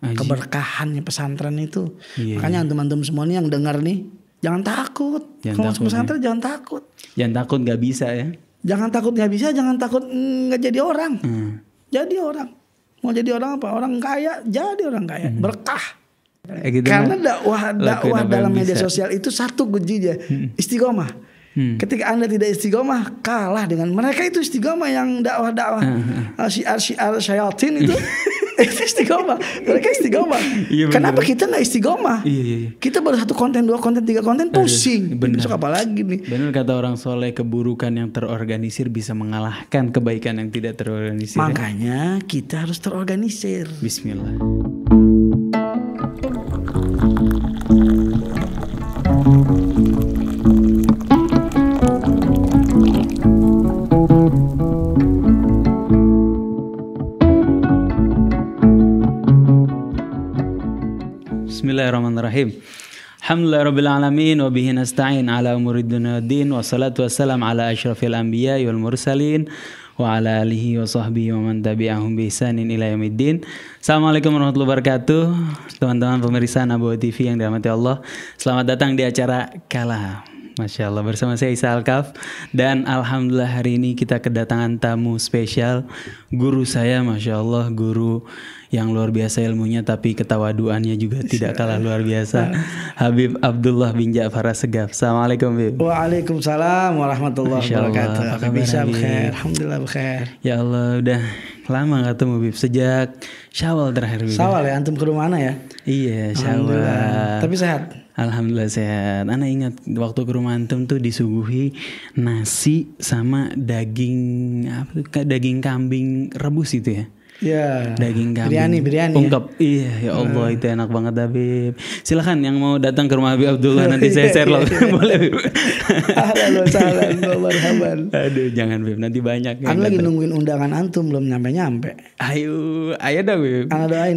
Aji. keberkahannya pesantren itu. Iya, Makanya iya. antum-antum semua nih yang dengar nih, jangan takut. Jangan Kalau masuk pesantren ya. jangan takut. Jangan takut nggak bisa ya. Jangan takut nggak bisa, jangan takut mm, nggak jadi orang. Hmm. Jadi orang. Mau jadi orang apa? Orang kaya, jadi orang kaya. Hmm. Berkah. Eh, gitu Karena dakwah dakwah dalam media bisa. sosial itu satu kuncinya hmm. istiqomah. Hmm. Ketika Anda tidak istiqomah, kalah dengan mereka itu istiqomah yang dakwah-dakwah. Uh Syiar-syiar itu. itu istiqomah. Mereka istiqomah. Iya, bener. Kenapa kita nggak istiqomah? Iya, iya, iya. Kita baru satu konten, dua konten, tiga konten iya, pusing. Bener. Besok apa lagi nih? Benar kata orang soleh, keburukan yang terorganisir bisa mengalahkan kebaikan yang tidak terorganisir. Makanya kita harus terorganisir. Bismillah. Bismillahirrahmanirrahim. Alhamdulillah Rabbil Alamin wa bihi nasta'in ala umuri dunia din wa salatu wassalam ala ashrafil anbiya wal mursalin wa ala alihi wa sahbihi wa man tabi'ahum bi ihsanin ila Assalamualaikum warahmatullahi wabarakatuh. Teman-teman pemirsa Nabawi TV yang dirahmati Allah. Selamat datang di acara Kala. Masya Allah bersama saya Isa Alkaf dan Alhamdulillah hari ini kita kedatangan tamu spesial guru saya Masya Allah guru yang luar biasa ilmunya tapi ketawaduannya juga tidak kalah luar biasa nah. Habib Abdullah bin Ja'far Segaf. Assalamualaikum Habib. Waalaikumsalam warahmatullahi wabarakatuh. Pakai bisa Alhamdulillah bukhair. Ya Allah udah lama gak ketemu Bib sejak Syawal terakhir Bib. Syawal ya antum ke rumah mana ya? Iya, Syawal. Tapi sehat. Alhamdulillah sehat. Ana ingat waktu ke rumah antum tuh disuguhi nasi sama daging apa tuh daging kambing rebus itu ya. Iya. Daging kambing. Biryani, biryani. Ya. Ungkep. Ya? Iya, ya Allah hmm. itu enak banget Habib. Silakan yang mau datang ke rumah Habib Abdullah nanti saya iya, share iya, loh. Iya. Boleh Habib. Ahlan salam, sahlan Aduh, jangan Habib, nanti banyak. Kan lagi nungguin undangan antum belum nyampe-nyampe. Ayo, ayo dah Habib.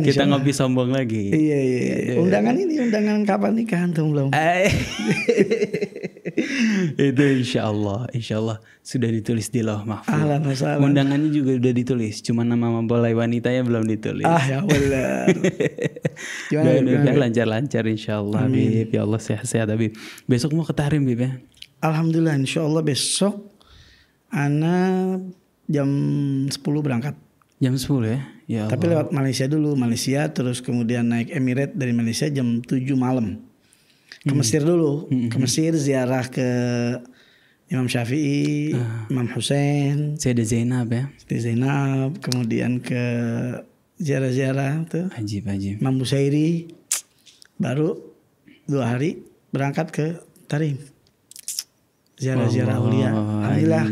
kita Kita ngopi sombong lagi. Iya, iya, iya. Undangan ini undangan kapan nikah antum belum? itu insya Allah, insya Allah sudah ditulis di loh mahfud. Undangannya juga sudah ditulis, cuma nama mempelai mempelai wanitanya belum ditulis. Ah ya Allah. lancar-lancar insya Allah Amin. Ya Allah sehat-sehat Abi Besok mau ke Tahrim Bib ya? Alhamdulillah insya Allah besok Ana jam 10 berangkat. Jam 10 ya? ya Allah. Tapi lewat Malaysia dulu. Malaysia terus kemudian naik Emirates dari Malaysia jam 7 malam. Ke hmm. Mesir dulu. Hmm, ke hmm. Mesir ziarah ke Imam Syafi'i, uh, Imam Hussein, Sayyidah Zainab ya. Sayyidah Zainab, kemudian ke ziarah-ziarah tuh. Ajib, ajib. Imam Busairi baru dua hari berangkat ke Tarim. Ziarah-ziarah ulia. Alhamdulillah.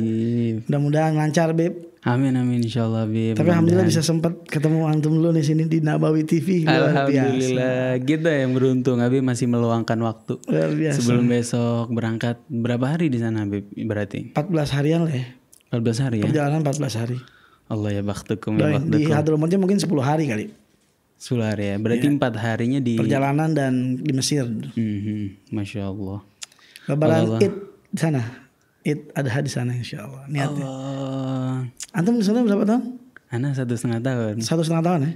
Mudah-mudahan lancar, Beb. Amin amin insya Allah Bib. Tapi alhamdulillah bisa sempat ketemu antum lu di sini di Nabawi TV. Alhamdulillah. Kita yang beruntung Abi masih meluangkan waktu. Luar biasa. Sebelum besok berangkat berapa hari di sana Habib berarti? 14 harian lah ya. 14 hari ya. Perjalanan 14 hari. Allah ya baktukum ya baktukum. Di Hadramautnya mungkin 10 hari kali. 10 hari ya. Berarti iya. empat 4 harinya di perjalanan dan di Mesir. Mm -hmm. Masya Allah. Lebaran Id sana. It ada di sana insya Allah. Niatnya. Oh. Antum di sana berapa tahun? Ana satu setengah tahun. Satu setengah tahun ya? Eh?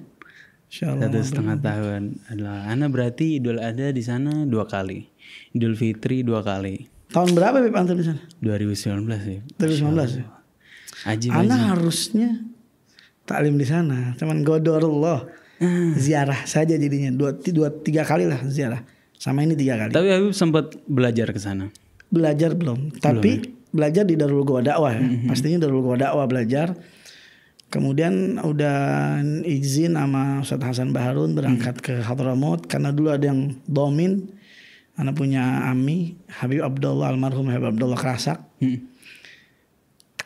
Insya Allah. Satu setengah Allah. tahun. Adalah Ana berarti Idul ada di sana dua kali. Idul Fitri dua kali. Tahun berapa Beb Antum di sana? 2019 ya. 2019 sih. Aji. Ana harusnya taklim di sana. Cuman gedor Hmm. Ah. Ziarah saja jadinya. Dua, dua, tiga kali lah ziarah. Sama ini tiga kali. Tapi Habib sempat belajar ke sana belajar belum tapi ya? belajar di Darul Gua Dakwah ya. Mm-hmm. Pastinya Darul Gua Dakwah belajar. Kemudian udah izin sama Ustaz Hasan Baharun berangkat mm-hmm. ke Hadramaut karena dulu ada yang domin. anak punya Ami Habib Abdullah almarhum Habib Abdullah Kerasak. Mm-hmm.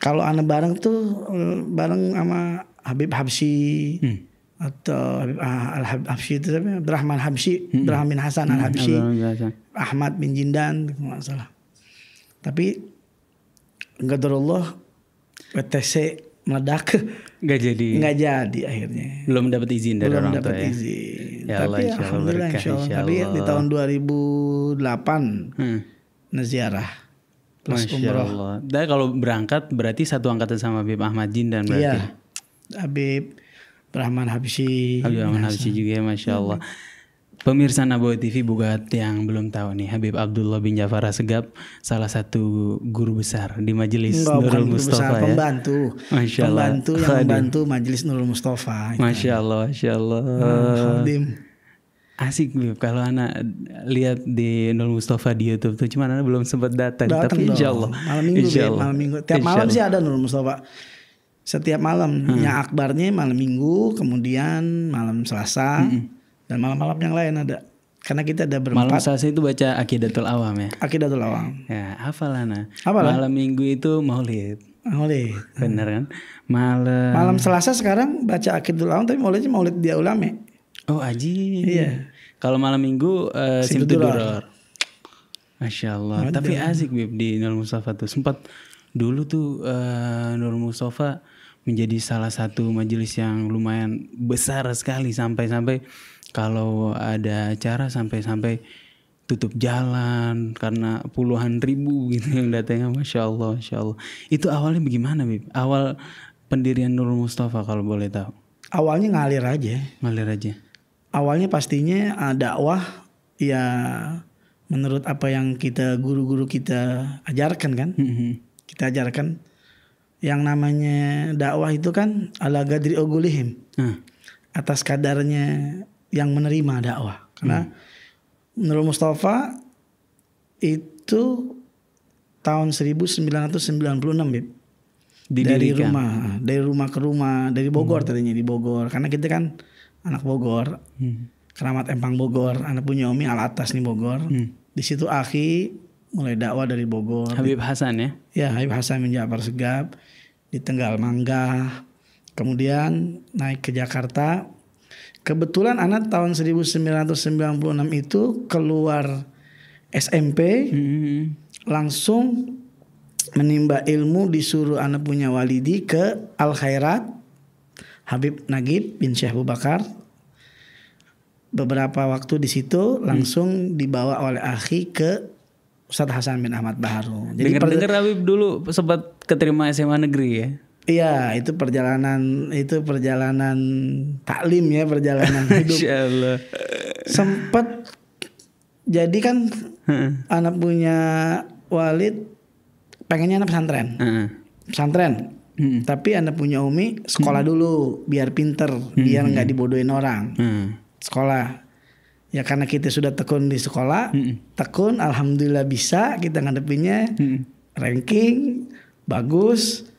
Kalau anak bareng tuh eh, bareng sama Habib Habsi. hmm atau ah, Al Habsyi itu siapa? Abdurrahman ya? Habsyi, hmm. Abdurrahman Hasan Al Habsyi, mm-hmm. Ahmad bin Jindan, nggak salah. Tapi Enggak Allah, PTC meledak nggak jadi nggak jadi akhirnya belum dapat izin dari belum orang dapat tua ya? izin ya Allah, tapi insya Allah, insya Allah. tapi di tahun 2008 hmm. naziarah plus Masya umroh Allah. Dan kalau berangkat berarti satu angkatan sama Habib Ahmad dan berarti iya Habib Rahman Habsyi Habib Rahman Habsyi juga ya Masya Allah hmm. Pemirsa Nabawi TV buat yang belum tahu nih Habib Abdullah bin Jafar Segap salah satu guru besar di Majelis Enggak, Nurul bukan Mustafa besar, ya. Pembantu. Masya Allah. Pembantu yang Khadim. membantu Majelis Nurul Mustafa. Gitu. Masya Allah, Masya Allah. Hmm, Asik Bib, kalau anak lihat di Nurul Mustafa di YouTube tuh cuman anak belum sempat datang, datang tapi dong. insya Allah. Malam minggu, insya Allah. malam minggu. Tiap malam sih ada Nurul Mustafa setiap malam hmm. yang akbarnya malam minggu kemudian malam selasa hmm dan malam-malam yang lain ada karena kita ada berempat. Malam Selasa itu baca Akidatul Awam ya. Akidatul Awam. Ya, hafalan. Hafalan. Eh? Malam Minggu itu Maulid. Maulid. Bener kan? Malam. Malam Selasa sekarang baca Akidatul Awam tapi Maulidnya Maulid dia ulama. Oh, aji. Iya. Kalau malam Minggu eh, uh, Simtuduror. Masya Allah. Mada. Tapi asik Bib di Nur Mustafa tuh. Sempat dulu tuh uh, eh, Nur Mustafa menjadi salah satu majelis yang lumayan besar sekali sampai-sampai kalau ada acara sampai-sampai tutup jalan karena puluhan ribu gitu yang datangnya masya Allah masya Allah itu awalnya bagaimana Bib? awal pendirian Nur Mustafa kalau boleh tahu awalnya ngalir aja ngalir aja awalnya pastinya ah, dakwah ya menurut apa yang kita guru-guru kita ajarkan kan mm -hmm. kita ajarkan yang namanya dakwah itu kan ala gadri ogulihim hmm. atas kadarnya yang menerima dakwah karena hmm. menurut Mustafa itu tahun 1996 Bib. Di Dari rumah, dari rumah ke rumah, dari hmm. Bogor hmm. tadinya di Bogor karena kita kan anak Bogor. Hmm. Keramat Empang Bogor, anak punya Omi al atas nih Bogor. Hmm. Di situ Aki mulai dakwah dari Bogor. Habib Hasan ya? Ya Habib Hasan bin Ja'far Segap di Tenggal Mangga. Kemudian naik ke Jakarta Kebetulan anak tahun 1996 itu keluar SMP, hmm. langsung menimba ilmu disuruh anak punya walidi ke Al Khairat Habib Nagib bin Syekh Abu Bakar. Beberapa waktu di situ hmm. langsung hmm. dibawa oleh Ahi ke Ustadz Hasan bin Ahmad Baharu. Jadi dengar-dengar Habib dulu sempat keterima SMA negeri ya. Iya, itu perjalanan itu perjalanan taklim ya, perjalanan hidup. Insyaallah. Sempat jadi kan anak punya Walid pengennya anak pesantren. Pesantren. Tapi anak punya Umi sekolah dulu biar pinter, biar nggak dibodohin orang. Sekolah. Ya karena kita sudah tekun di sekolah, tekun alhamdulillah bisa kita ngadepinnya. Hmm. Ranking bagus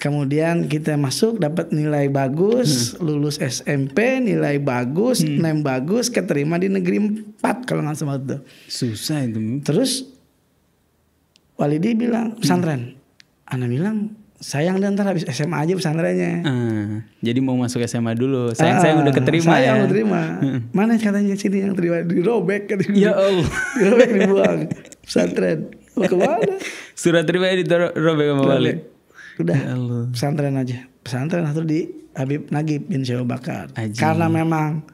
Kemudian kita masuk dapat nilai bagus, hmm. lulus SMP nilai bagus, hmm. name bagus, keterima di negeri 4 kalau nggak salah itu. Susah itu. Terus Walidi bilang hmm. pesantren. Hmm. Ana bilang sayang dan ntar habis SMA aja pesantrennya. Uh, jadi mau masuk SMA dulu. Sayang uh, sayang udah keterima sayang ya. Sayang udah hmm. Mana katanya sini yang terima dirobek kan? Ya Allah. dirobek dibuang pesantren. Mau kemana? Surat terima ditaruh robek sama wali udah ya pesantren aja pesantren atau di Habib Nagib bin Syekh Bakar karena memang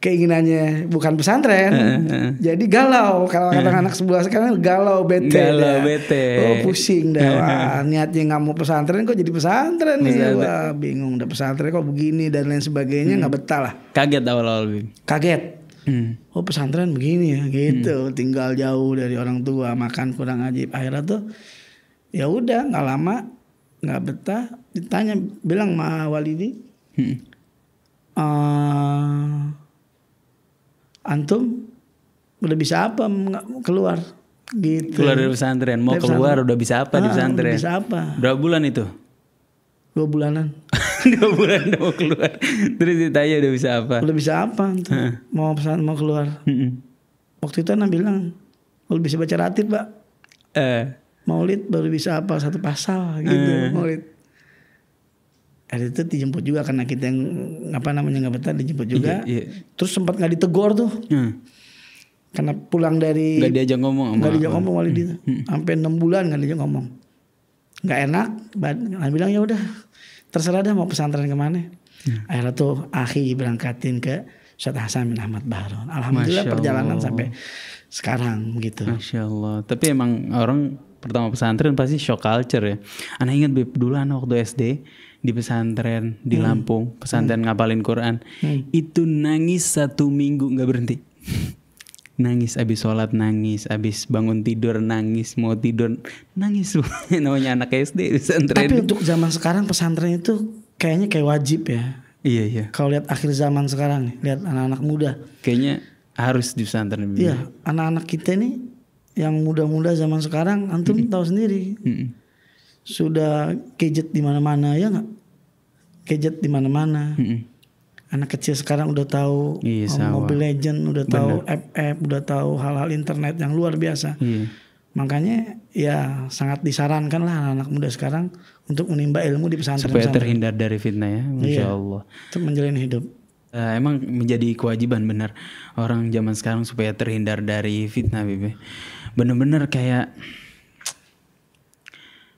keinginannya bukan pesantren eh, eh, eh. jadi galau kalau uh. anak sebelah sekarang galau bete galau dah. bete oh pusing dah wah, niatnya nggak mau pesantren kok jadi pesantren nih iya, wah bingung udah pesantren kok begini dan lain sebagainya hmm. nggak hmm. betah lah kaget awal-awal kaget Hmm. Oh pesantren begini ya gitu, hmm. tinggal jauh dari orang tua, makan kurang ajib. Akhirnya tuh ya udah nggak lama nggak betah ditanya bilang sama Walidi hmm. uh, antum udah bisa apa keluar gitu keluar dari pesantren mau dari keluar pesantren. udah bisa apa ah, di pesantren udah bisa apa berapa bulan itu dua bulanan dua bulan udah mau keluar terus ditanya udah bisa apa udah bisa apa antum huh. mau pesan mau keluar hmm. waktu itu anak bilang udah oh, bisa baca ratib pak eh Maulid baru bisa apa satu pasal gitu eh. Maulid ada itu dijemput juga karena kita yang apa namanya nggak betah dijemput iya, juga iya, iya. terus sempat nggak ditegor tuh hmm. karena pulang dari nggak diajak ngomong nggak diajak ngomong Maulid itu hmm, hmm, hmm. sampai enam bulan nggak diajak ngomong nggak enak Nah bilang ya udah terserah dah mau pesantren kemana hmm. akhirnya tuh akhi berangkatin ke Ustaz Hasan bin Ahmad Baron alhamdulillah perjalanan sampai sekarang gitu Masya Allah tapi emang orang pertama pesantren pasti shock culture ya. Anak ingat dulu anak waktu SD di pesantren di hmm. Lampung, pesantren hmm. ngapalin Quran. Hmm. Itu nangis satu minggu nggak berhenti. nangis abis sholat nangis abis bangun tidur nangis mau tidur nangis namanya anak SD pesantren tapi untuk zaman sekarang pesantren itu kayaknya kayak wajib ya iya iya kalau lihat akhir zaman sekarang lihat anak-anak muda kayaknya harus di pesantren iya anak-anak kita ini yang muda-muda zaman sekarang antum mm -hmm. tahu sendiri mm -hmm. sudah gadget di mana-mana ya nggak gadget di mana-mana mm -hmm. anak kecil sekarang udah tahu yes, iya, oh, Mobile Legend udah Bener. tahu app-app udah tahu hal-hal internet yang luar biasa yeah. makanya ya sangat disarankan lah anak, anak muda sekarang untuk menimba ilmu di pesantren supaya terhindar dari fitnah ya masya yeah. Allah untuk menjalin hidup Uh, emang menjadi kewajiban benar orang zaman sekarang supaya terhindar dari fitnah, Bebe bener-bener kayak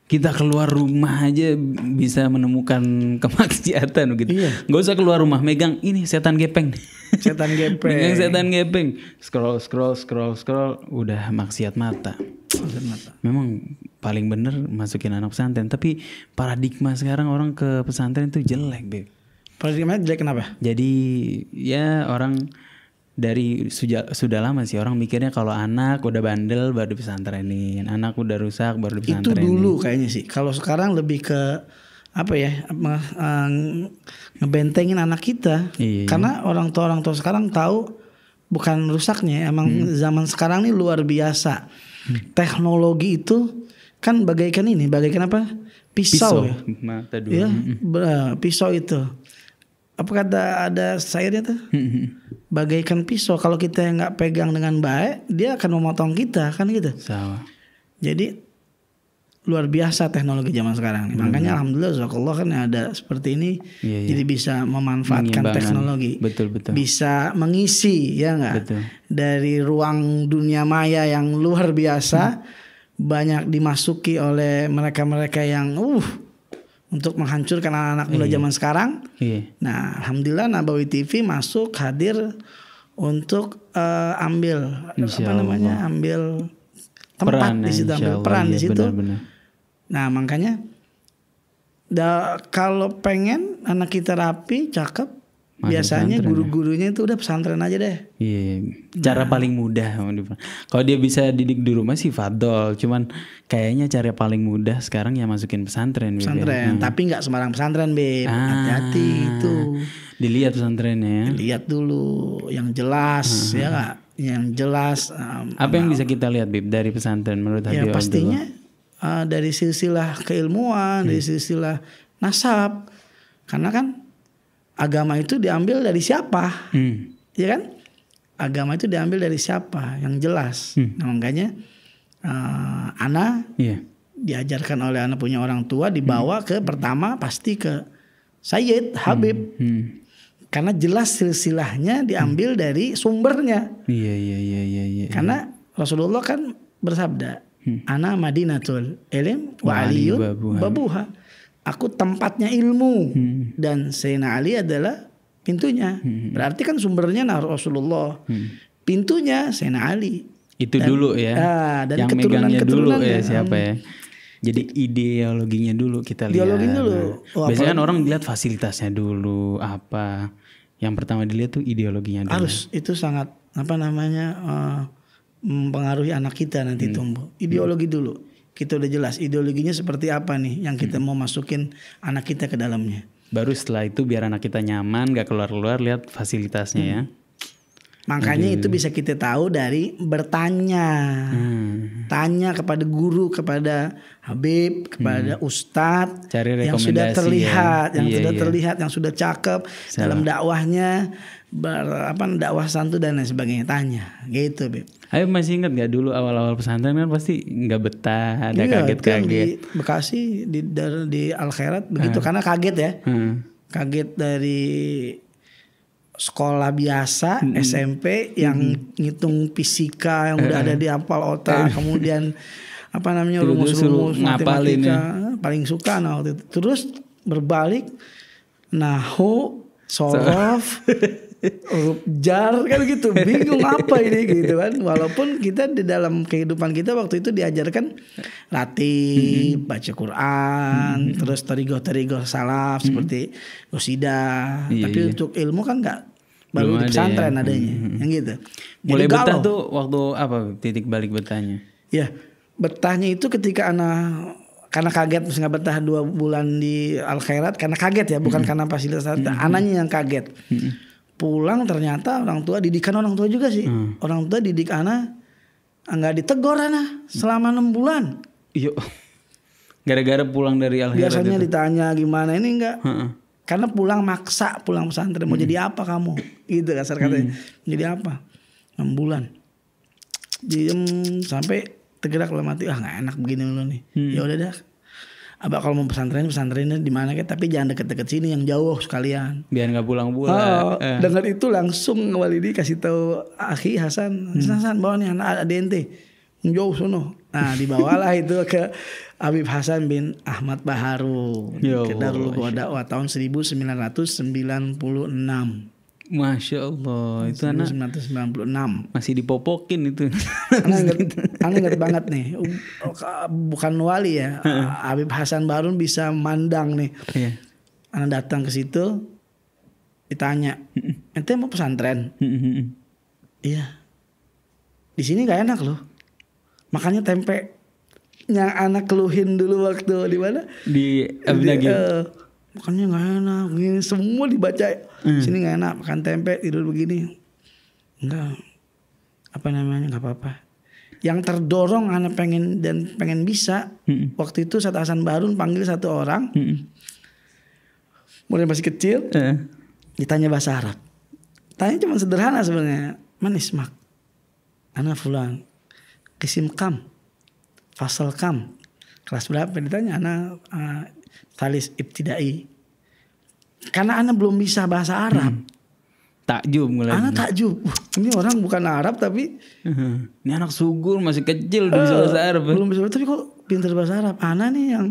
kita keluar rumah aja bisa menemukan kemaksiatan gitu. Iya. Gak usah keluar rumah, megang ini setan gepeng. Setan gepeng. megang setan gepeng. Scroll, scroll, scroll, scroll, udah maksiat mata. Maksiat mata. Memang paling bener masukin anak pesantren, tapi paradigma sekarang orang ke pesantren itu jelek, Beb. Paradigma jelek kenapa? Jadi ya orang dari suja, sudah lama sih orang mikirnya kalau anak udah bandel baru ini anak udah rusak baru pesantren Itu dulu kayaknya sih. Kalau sekarang lebih ke apa ya eh, ngebentengin anak kita. Iya. Karena orang tua orang tua sekarang tahu bukan rusaknya, emang hmm. zaman sekarang ini luar biasa. Hmm. Teknologi itu kan bagaikan ini, bagaikan apa? Pisau, pisau ya. Mata dua. Ya, pisau itu apa kata ada sayurnya tuh hmm, hmm. bagaikan pisau kalau kita nggak pegang dengan baik dia akan memotong kita kan gitu Sama. jadi luar biasa teknologi zaman sekarang hmm. makanya alhamdulillah Allah kan ada seperti ini iya, iya. jadi bisa memanfaatkan teknologi betul betul bisa mengisi ya enggak dari ruang dunia maya yang luar biasa hmm. banyak dimasuki oleh mereka-mereka yang uh untuk menghancurkan anak-anak muda iya. zaman sekarang. Iya. Nah, alhamdulillah Nabawi TV masuk hadir untuk uh, ambil insya apa namanya? ambil tempat peran, di situ, ambil Allah, peran iya, di situ. Benar, benar. Nah, makanya kalau pengen anak kita rapi, cakep, biasanya guru-gurunya itu udah pesantren aja deh. Iya, cara nah. paling mudah. Kalau dia bisa didik di rumah sih fadol, cuman kayaknya cara paling mudah sekarang ya masukin pesantren. Gitu ya. Pesantren, hmm. tapi nggak sembarang pesantren beb. Ah, Hati-hati itu. Dilihat pesantrennya. Ya. Dilihat dulu yang jelas hmm. ya kak, yang jelas. Um, Apa yang um, bisa kita lihat Bib, dari pesantren menurut Habib? Ya pastinya uh, dari silsilah keilmuan, hmm. dari silsilah nasab, karena kan agama itu diambil dari siapa? Hmm. Ya kan? Agama itu diambil dari siapa? Yang jelas. Hmm. Nah, makanya uh, Ana yeah. diajarkan oleh anak punya orang tua dibawa hmm. ke pertama pasti ke Sayyid Habib. Hmm. Hmm. Karena jelas silsilahnya diambil hmm. dari sumbernya. Iya iya iya iya, iya, iya. Karena Rasulullah kan bersabda, hmm. "Ana Madinatul ilm wa, wa babuha." babuha aku tempatnya ilmu hmm. dan Sayyidina Ali adalah pintunya. Hmm. Berarti kan sumbernya nah Rasulullah. Hmm. Pintunya Sayyidina Ali. Itu dan, dulu ya. Ah, dan yang keturunan, megangnya keturunan dulu ya siapa ya? Hmm. Jadi ideologinya dulu kita lihat. Ideologi dulu. Nah, oh, Biasanya kan orang lihat fasilitasnya dulu apa. Yang pertama dilihat tuh ideologinya dulu. Harus itu sangat apa namanya uh, mempengaruhi anak kita nanti hmm. tumbuh. Ideologi hmm. dulu kita udah jelas ideologinya seperti apa nih yang kita hmm. mau masukin anak kita ke dalamnya. Baru setelah itu biar anak kita nyaman, gak keluar-keluar lihat fasilitasnya ya. hmm. ya. Makanya hmm. itu bisa kita tahu dari bertanya. Hmm. Tanya kepada guru, kepada Habib, hmm. kepada hmm. ustadz Cari yang sudah ya. terlihat, ya. yang iya, sudah iya. terlihat, yang sudah cakep Salah. dalam dakwahnya, ber, apa dakwah santun dan lain sebagainya. Tanya. Gitu, Bib. Ayo masih ingat gak dulu awal-awal pesantren kan pasti nggak betah, ada iya, kaget-kaget. Iya, di Bekasi di dari, di Al Khairat begitu hmm. karena kaget ya. Hmm. Kaget dari sekolah biasa hmm. SMP yang hmm. ngitung fisika yang udah eh, ada eh. di apal otak, eh. kemudian apa namanya rumus-rumus matematika ya. paling suka nah waktu itu. Terus berbalik nahu sorof jar kan gitu bingung apa ini gitu kan walaupun kita di dalam kehidupan kita waktu itu diajarkan latih hmm baca Quran hmm terus terigo terigo salaf hmm seperti gosida iya, tapi iya. untuk ilmu kan nggak baru Belum di pesantren ada ya. Hmm, adanya hmm, hmm yang gitu Boleh mulai Jadi, betah tuh waktu apa titik balik betahnya ya betahnya itu ketika anak karena kaget mesti nggak betah dua bulan di al khairat karena kaget ya bukan mm-hmm. karena fasilitas mm-hmm. anaknya yang kaget mm-hmm pulang ternyata orang tua didikan orang tua juga sih hmm. orang tua didik anak ah, nggak ditegor anak selama enam bulan iya gara-gara pulang dari al biasanya itu. ditanya gimana ini enggak hmm. karena pulang maksa pulang pesantren mau hmm. jadi apa kamu Itu kasar katanya hmm. jadi apa enam bulan diem sampai tergerak lah mati ah nggak enak begini lo nih hmm. ya udah dah Abah kalau mau pesantren pesantrennya di mana kayak Tapi jangan deket-deket sini yang jauh sekalian. Biar nggak pulang-pulang. Oh, eh. Dengan itu langsung di kasih tahu Aki Hasan, hmm. Hasan bawa nih anak ada ente jauh sono. Nah dibawalah itu ke Habib Hasan bin Ahmad Baharu Yo, ya ke Darul Godawa tahun 1996. Masya Allah itu 1996. anak 1996 masih dipopokin itu. Anak inget, banget nih, bukan wali ya, Habib Hasan Barun bisa mandang nih. Iya. Anak datang ke situ, ditanya, ente mau pesantren? iya. Di sini gak enak loh, makanya tempe yang anak keluhin dulu waktu di mana? Di Abnagi makannya nggak enak gini semua dibaca hmm. sini nggak enak makan tempe tidur begini enggak apa namanya nggak apa-apa yang terdorong anak pengen dan pengen bisa hmm. waktu itu saat Hasan Barun panggil satu orang hmm. mulai masih kecil hmm. ditanya bahasa Arab tanya cuma sederhana sebenarnya manis mak anak fulan kisim kam fasal kam kelas berapa ditanya anak uh, talis ibtidai. Karena anak belum bisa bahasa Arab. Hmm. Takjub mulai. Anak takjub. ini orang bukan Arab tapi hmm. ini anak sugur masih kecil belum uh, bisa eh, bahasa Arab. Ya. Belum bisa tapi kok pintar bahasa Arab. Anak nih yang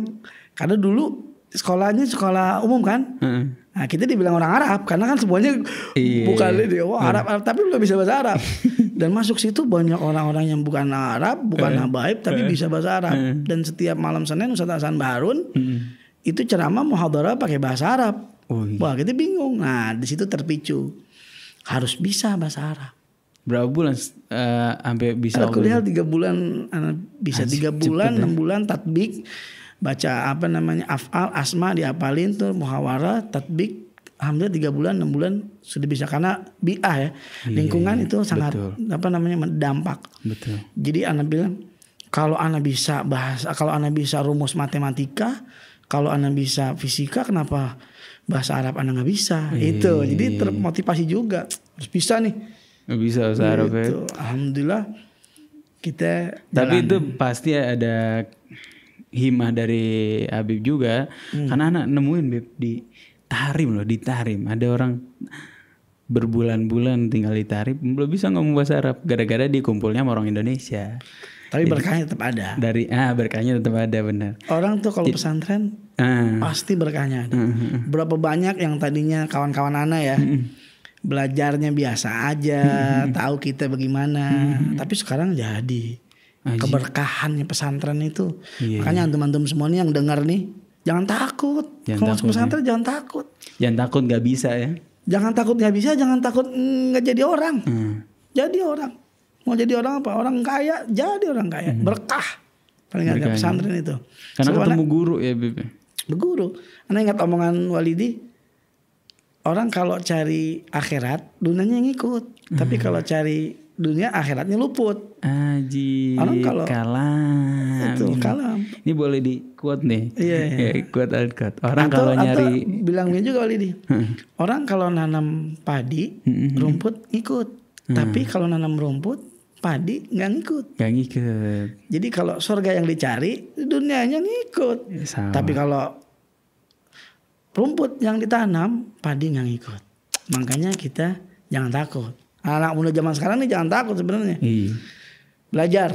karena dulu sekolahnya sekolah umum kan. Hmm. Nah, kita dibilang orang Arab karena kan semuanya yeah. bukan dia Oh hmm. Arab, Arab tapi belum bisa bahasa Arab. Dan masuk situ banyak orang-orang yang bukan Arab, bukan hmm. Eh. habaib tapi hmm. bisa bahasa Arab. Hmm. Dan setiap malam Senin Ustaz Hasan Barun hmm itu ceramah muhadharah pakai bahasa Arab. Oh, iya. Wah kita bingung. Nah di situ terpicu harus bisa bahasa Arab. Berapa bulan uh, sampai bisa? Kuliah lihat tiga bulan, bisa tiga bulan, ya. enam bulan tatbik baca apa namanya afal asma diapalin tuh muhawara tatbik alhamdulillah tiga bulan enam bulan sudah bisa karena biah ya iya, lingkungan iya, itu sangat betul. apa namanya mendampak. betul jadi anak bilang kalau anak bisa bahasa kalau anak bisa rumus matematika kalau anda bisa fisika kenapa bahasa Arab anda nggak bisa iya, itu iya, jadi iya. termotivasi juga harus bisa nih bisa bahasa gitu. Arab ya. alhamdulillah kita tapi jalan. itu pasti ada himah dari Habib juga hmm. karena anak nemuin Bib di tarim loh di tarim. ada orang berbulan-bulan tinggal di tarim, belum bisa ngomong bahasa Arab gara-gara dikumpulnya sama orang Indonesia tapi berkahnya tetap ada. Dari ah berkahnya tetap ada benar. Orang tuh kalau pesantren uh, pasti berkahnya ada. Uh, uh, Berapa banyak yang tadinya kawan-kawan Ana ya belajarnya biasa aja, tahu kita bagaimana, tapi sekarang jadi keberkahannya pesantren itu. Yeah. Makanya iya. antum-antum semua nih yang dengar nih, jangan takut. Jangan kalau takut, pesantren ya. jangan takut. Jangan takut nggak bisa ya. Jangan takut nggak bisa, jangan takut nggak jadi orang. Jadi orang. Mau jadi orang apa? Orang kaya, jadi orang kaya. Hmm. Berkah. Paling nggak pesantren itu. Karena so, ketemu anak, guru ya, Bebe. Guru, anda ingat omongan Walidi, orang kalau cari akhirat, dunianya yang ikut. Hmm. Tapi kalau cari dunia akhiratnya luput. Aji. Orang kalau kalam. Itu kalam. Ini boleh di kuat nih. Iya. iya. kuat kuat. Orang atau, kalau nyari. Atau bilangnya juga Walidi hmm. orang kalau nanam padi, hmm, hmm, rumput ikut. Tapi kalau nanam rumput, padi nggak ngikut. Nggak ngikut. Jadi kalau surga yang dicari dunianya ngikut. Ya, sama. Tapi kalau rumput yang ditanam padi nggak ngikut. Makanya kita jangan takut. Anak muda zaman sekarang ini jangan takut sebenarnya. Iya. Belajar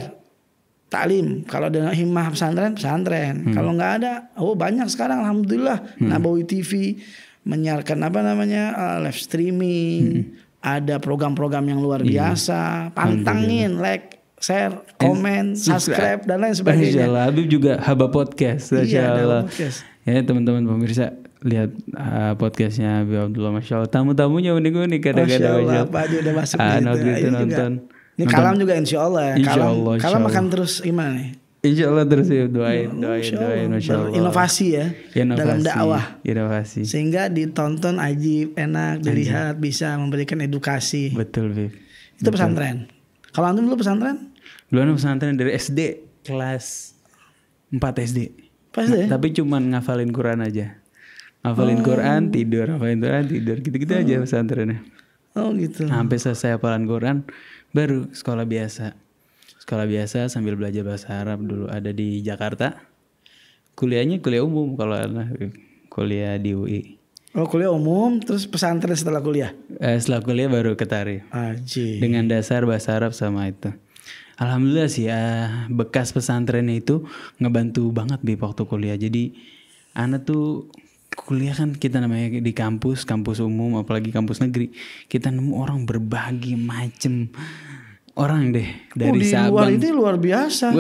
taklim kalau ada himmah pesantren pesantren hmm. kalau nggak ada oh banyak sekarang alhamdulillah hmm. Nabawi TV menyiarkan apa namanya uh, live streaming hmm ada program-program yang luar iya. biasa. Pantangin, like, share, komen, eh, subscribe dan lain sebagainya. Insyaallah Habib juga Haba Podcast. Insyaallah. iya, Ya teman-teman pemirsa lihat uh, podcastnya Habib Abdullah Masya Allah. Tamu-tamunya unik-unik kadang-kadang. Masya Allah, Pak udah masuk uh, gitu. Ini nonton. Juga. Ini kalam juga insya Allah ya. Insya kalam, Allah, makan terus gimana nih. Insya Allah terus ya doain, doain, Insya doain, Masya Allah. Inovasi ya, inovasi, dalam dakwah. Inovasi. Sehingga ditonton aji enak, dilihat, bisa memberikan edukasi. Betul, Bib. Itu Betul. pesantren. Kalau antum dulu pesantren? Dulu anu pesantren dari SD kelas 4 SD. Pas nah, ya? Tapi cuman ngafalin Quran aja. Ngafalin oh. Quran, tidur, ngafalin Quran, tidur. Gitu-gitu oh. aja pesantrennya. Oh gitu. Sampai nah, selesai hafalan Quran, baru sekolah biasa sekolah biasa sambil belajar bahasa Arab dulu ada di Jakarta. Kuliahnya kuliah umum kalau kuliah di UI. Oh kuliah umum terus pesantren setelah kuliah? Eh, setelah kuliah baru ke Aji. Dengan dasar bahasa Arab sama itu. Alhamdulillah sih ya bekas pesantrennya itu ngebantu banget di waktu kuliah. Jadi anak tuh kuliah kan kita namanya di kampus, kampus umum apalagi kampus negeri. Kita nemu orang berbagai macam orang deh oh, dari oh, di Sabang. luar itu luar biasa.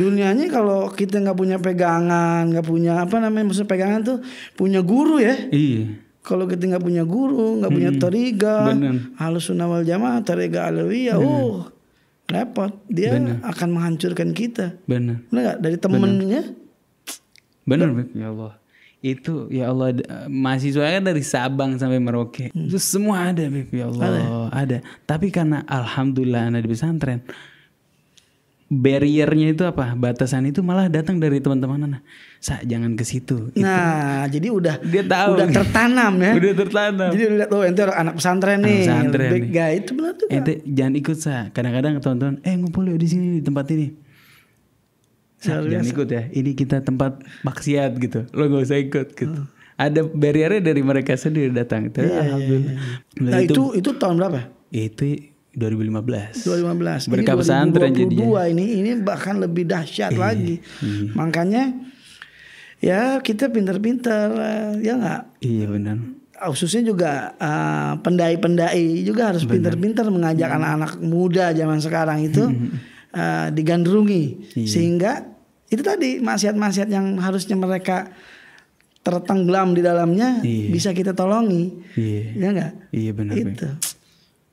Dunianya kalau kita nggak punya pegangan, nggak punya apa namanya maksudnya pegangan tuh punya guru ya. Iya. Kalau kita nggak punya guru, nggak hmm, punya tariga, halus sunawal jamaah, tariga alawiyah, ya, uh, repot. Dia Bener. akan menghancurkan kita. Benar. Benar dari temennya. Benar, ya Allah itu ya Allah eh, kan dari Sabang sampai Merauke hmm. itu semua ada ya Allah ada. ada tapi karena alhamdulillah anak di pesantren barriernya itu apa batasan itu malah datang dari teman-teman anak sa jangan ke situ Nah, nah jadi udah dia tahu udah tertanam ya udah tertanam jadi udah oh ente anak pesantren nih pesantren big guy itu benar tuh ente jangan ikut sa kadang-kadang teman-teman eh ngumpul yuk di sini di tempat ini jangan ikut ya ini kita tempat maksiat gitu lo gak usah ikut gitu hmm. ada barriernya dari mereka sendiri datang itu yeah, iya, iya. alhamdulillah yeah, yeah. nah itu, itu itu tahun berapa itu 2015 2015 berkah pesantren jadinya ini ini bahkan lebih dahsyat yeah. lagi hmm. makanya ya kita pinter-pinter eh, ya nggak iya benar khususnya juga pendai eh, pendai-pendai juga harus pinter-pinter mengajak hmm. anak-anak muda zaman sekarang itu uh, digandrungi iya. sehingga itu tadi maksiat-maksiat yang harusnya mereka tertenggelam di dalamnya iya. bisa kita tolongi. Iya. Ya enggak? Iya benar. Itu.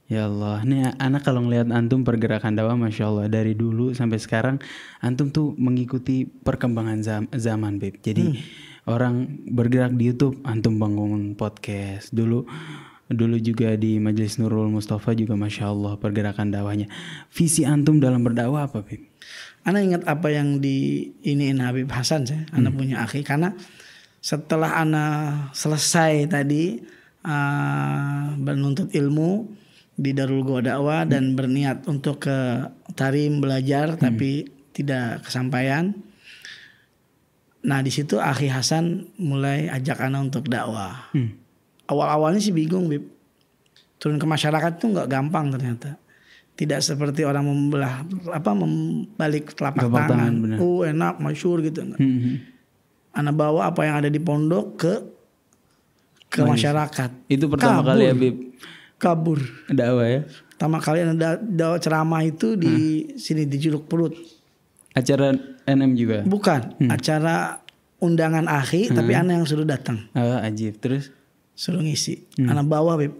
Ya Allah, nih anak kalau ngelihat antum pergerakan dakwah, masya Allah dari dulu sampai sekarang, antum tuh mengikuti perkembangan zam zaman, beb. Jadi hmm. orang bergerak di YouTube, antum bangun podcast dulu dulu juga di Majelis Nurul Mustafa juga masya Allah pergerakan dakwahnya. Visi antum dalam berdakwah apa, Bib? Anak ingat apa yang di iniin Habib Hasan saya, anak hmm. punya akhi karena setelah anak selesai tadi uh, menuntut ilmu di Darul Gua Dakwah hmm. dan berniat untuk ke Tarim belajar hmm. tapi tidak kesampaian. Nah di situ Akhi Hasan mulai ajak anak untuk dakwah. Hmm. Awal-awalnya sih bingung, Bib. Turun ke masyarakat tuh nggak gampang ternyata tidak seperti orang membelah apa membalik telapak Gampang tangan. tangan oh enak masyur gitu. Hmm. hmm, hmm. Anak bawa apa yang ada di pondok ke ke Manis. masyarakat. Itu pertama kabur. kali ya Kabur. Dakwah ya. Pertama kali ada dakwah ceramah itu di hmm. sini di Juluk Perut. Acara NM juga. Bukan, hmm. acara undangan akhi hmm. tapi anak yang suruh datang. Oh, ajib. Terus suruh ngisi. Hmm. Anak bawa Habib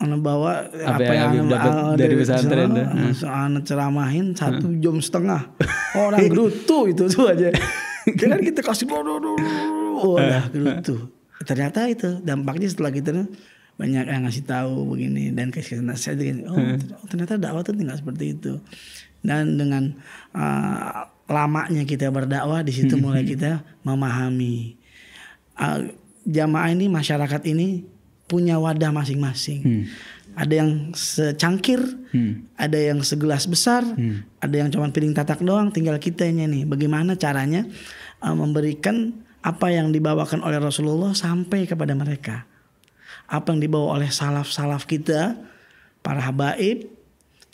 anu bawa apa, apa ya, yang, yang dapat anu, dari pesantren dah. Anu, hmm. anu ceramahin satu hmm. jam setengah. Orang gerutu itu tuh aja. Kira kita kasih dulu dulu. Eh. Wah, gerutu. Ternyata itu dampaknya setelah kita banyak yang ngasih tahu begini dan kasih nasihat begini. Gitu. Oh, hmm. oh, ternyata dakwah tuh tinggal seperti itu. Dan dengan uh, lamanya kita berdakwah di situ mulai kita memahami uh, jamaah ini masyarakat ini punya wadah masing-masing. Hmm. Ada yang secangkir, hmm. ada yang segelas besar, hmm. ada yang cuma piring tatak doang. Tinggal kitanya nih, bagaimana caranya uh, memberikan apa yang dibawakan oleh Rasulullah sampai kepada mereka. Apa yang dibawa oleh salaf-salaf kita, para habaib,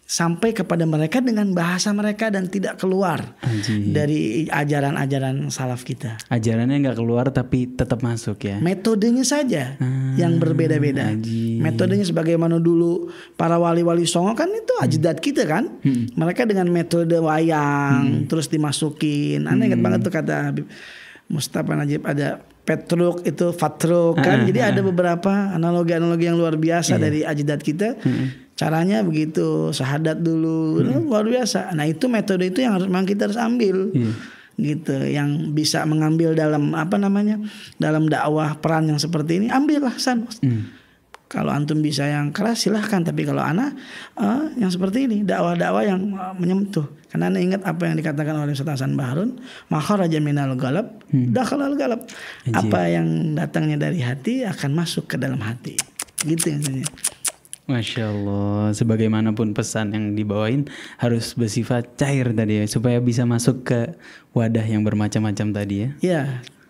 sampai kepada mereka dengan bahasa mereka dan tidak keluar Anji. dari ajaran-ajaran salaf kita. Ajarannya nggak keluar tapi tetap masuk ya. Metodenya saja hmm, yang berbeda-beda. Metodenya sebagaimana dulu para wali-wali songo kan itu ajidat kita kan. Hmm. Mereka dengan metode wayang hmm. terus dimasukin. Aneh kan hmm. ingat banget tuh kata Mustafa Najib ada petruk itu fatruk kan. Uh, Jadi uh. ada beberapa analogi-analogi yang luar biasa yeah. dari ajidat kita. Hmm caranya begitu syahadat dulu hmm. luar biasa nah itu metode itu yang harus memang kita harus ambil hmm. gitu yang bisa mengambil dalam apa namanya dalam dakwah peran yang seperti ini ambillah san hmm. kalau antum bisa yang keras silahkan tapi kalau anak uh, yang seperti ini dakwah-dakwah yang uh, menyentuh karena anak ingat apa yang dikatakan oleh Ustaz Hasan Baharun makharaja minal galab hmm. dakhalal galab apa yang datangnya dari hati akan masuk ke dalam hati gitu maksudnya Masya Allah, sebagaimanapun pesan yang dibawain harus bersifat cair tadi ya, supaya bisa masuk ke wadah yang bermacam-macam tadi ya. Iya,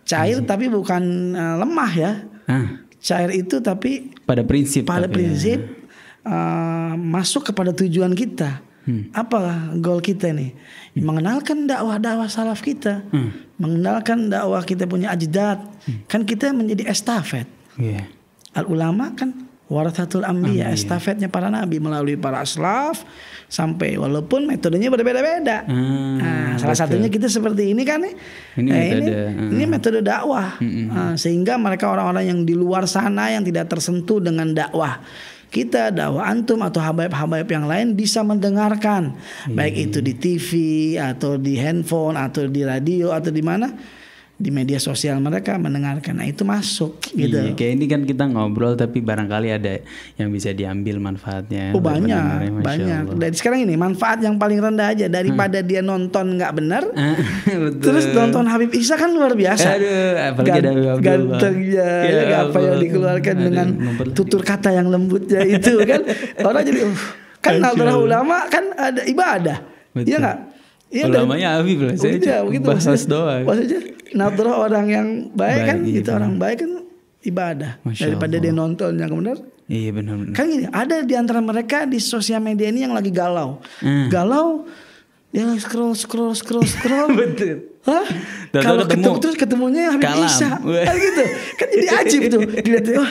cair Masih. tapi bukan uh, lemah ya. Ah. Cair itu tapi pada prinsip. Pada ya. prinsip ya. uh, masuk kepada tujuan kita. Hmm. Apa goal kita nih? Hmm. Mengenalkan dakwah-dakwah salaf kita, hmm. mengenalkan dakwah kita punya ajidat. Hmm. Kan kita menjadi estafet. Yeah. Al ulama kan warathatul ambiya estafetnya para nabi melalui para aslaf sampai walaupun metodenya berbeda-beda. Hmm, nah, betul. salah satunya kita seperti ini kan nih. Ini nah, metode, ini, hmm. ini metode dakwah hmm, nah, sehingga mereka orang-orang yang di luar sana yang tidak tersentuh dengan dakwah kita dakwah antum atau habaib-habaib yang lain bisa mendengarkan hmm. baik iya. itu di TV atau di handphone atau di radio atau di mana di media sosial mereka mendengarkan nah itu masuk gitu iya, kayak ini kan kita ngobrol tapi barangkali ada yang bisa diambil manfaatnya oh banyak banyak dari sekarang ini manfaat yang paling rendah aja daripada hmm. dia nonton nggak benar terus nonton Habib Isa kan luar biasa Aduh, gantengnya ya, ya, ya apa yang dikeluarkan Aduh, dengan tutur kata yang lembutnya itu kan orang jadi uh, kan nalar ulama kan ada ibadah Iya nggak Iya, namanya Abi lah. Saya iya, udah, gitu, bahas doang. Maksudnya nadrah orang yang baik, baik kan, itu iya. orang baik kan ibadah. Masya Daripada Allah. dia nonton yang benar. Iya benar. Kan ini ada di antara mereka di sosial media ini yang lagi galau. Hmm. Galau dia scroll scroll scroll scroll betul Hah? kalau ketemu terus ketemunya Habib Isa kan gitu kan jadi ajib tuh dilihat oh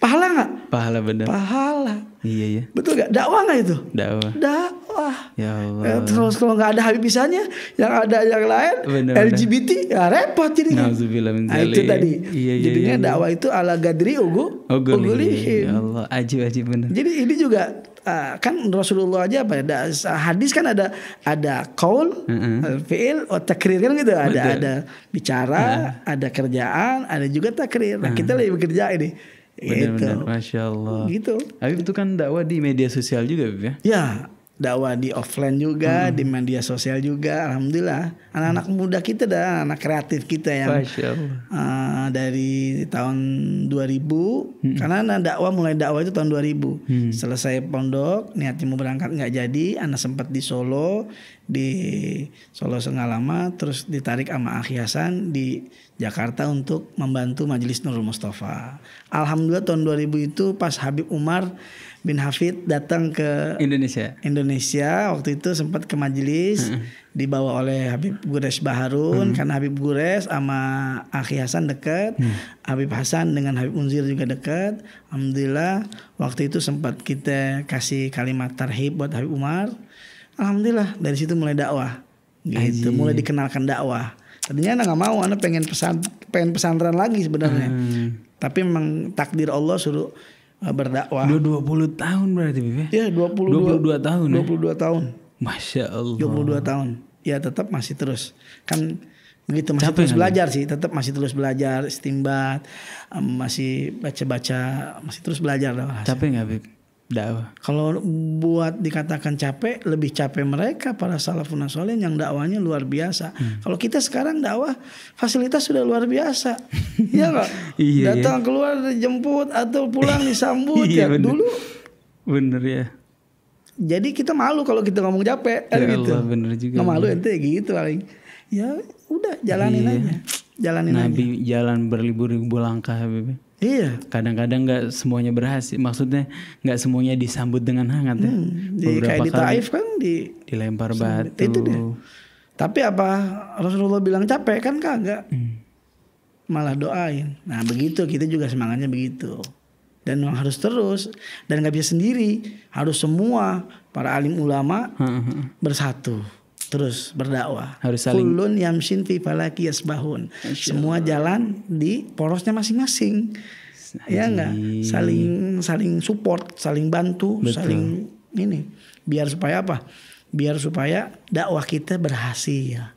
Pahala nggak? Pahala benar. Pahala. Iya iya. Betul nggak? Dakwah nggak itu? Dakwah. Dakwah. Ya Allah. Ya, terus kalau nggak ada bisanya yang ada yang lain bener, LGBT ya repot jadi. Nah, itu tadi. Iya, iya, Jadinya iya, dakwah itu ala gadri ugu ugulihin. Ya Allah, ajib ajib benar. Jadi ini juga Uh, kan Rasulullah aja apa ya, ada hadis kan ada ada kaul, mm-hmm. fiil, oh, takrir kan gitu ada Betul. ada bicara, uh. ada kerjaan, ada juga takrir. Nah, uh. kita lagi bekerja ini Benar-benar, gitu. masya Allah. Gitu. Habib itu kan dakwah di media sosial juga, Bib ya? Ya, dakwah di offline juga, hmm. di media sosial juga. Alhamdulillah, anak-anak muda kita dah, anak kreatif kita yang uh, dari tahun 2000 hmm. karena anak dakwah mulai dakwah itu tahun 2000. Hmm. Selesai pondok, niatnya mau berangkat nggak jadi, anak sempat di Solo, di Solo Sengalama, terus ditarik sama Akhiasan di Jakarta untuk membantu Majelis Nurul Mustafa. Alhamdulillah tahun 2000 itu pas Habib Umar bin Hafid datang ke Indonesia. Indonesia waktu itu sempat ke majelis hmm. dibawa oleh Habib Gures Baharun hmm. karena Habib Gures sama Akhi Hasan dekat, hmm. Habib Hasan dengan Habib Unzir juga dekat. Alhamdulillah waktu itu sempat kita kasih kalimat tarhib buat Habib Umar. Alhamdulillah dari situ mulai dakwah. Gitu, Aji. mulai dikenalkan dakwah. Tadinya anak nggak mau, anak pengen pesan pengen pesantren lagi sebenarnya. Hmm. Tapi memang takdir Allah suruh berdakwah. Dua puluh tahun berarti Bib ya? Iya, dua puluh dua tahun. Ya? dua puluh dua tahun. Masya Allah. dua puluh dua tahun. Ya tetap masih terus. Kan begitu masih Capa terus kan? belajar ada? sih, tetap masih terus belajar, istimbat, masih baca-baca, masih terus belajar lah. Capek nggak Bibi? dakwah. Kalau buat dikatakan capek, lebih capek mereka para salafun asolin yang dakwahnya luar biasa. Hmm. Kalau kita sekarang dakwah fasilitas sudah luar biasa, ya kok. Iya, iya, Datang iya. keluar jemput atau pulang disambut iya, ya. Bener. Dulu, bener ya. Jadi kita malu kalau kita ngomong capek, kan ya gitu. Allah, gitu. Bener juga. Nggak malu ente gitu paling. Ya udah jalanin iya. aja, jalanin Nabi aja. jalan berlibur libur langkah, bebe. Iya. Kadang-kadang nggak -kadang semuanya berhasil. Maksudnya nggak semuanya disambut dengan hangat ya. Hmm, di, kayak di Taif kan di dilempar batu. Itu dia. Tapi apa Rasulullah bilang capek kan kagak. Hmm. Malah doain. Nah begitu kita juga semangatnya begitu. Dan memang harus terus dan nggak bisa sendiri. Harus semua para alim ulama bersatu terus berdakwah. Harus saling. Kulun yamsin fi falaki yasbahun. Semua jalan di porosnya masing-masing. Ya enggak? Saling saling support, saling bantu, Betul. saling ini biar supaya apa? Biar supaya dakwah kita berhasil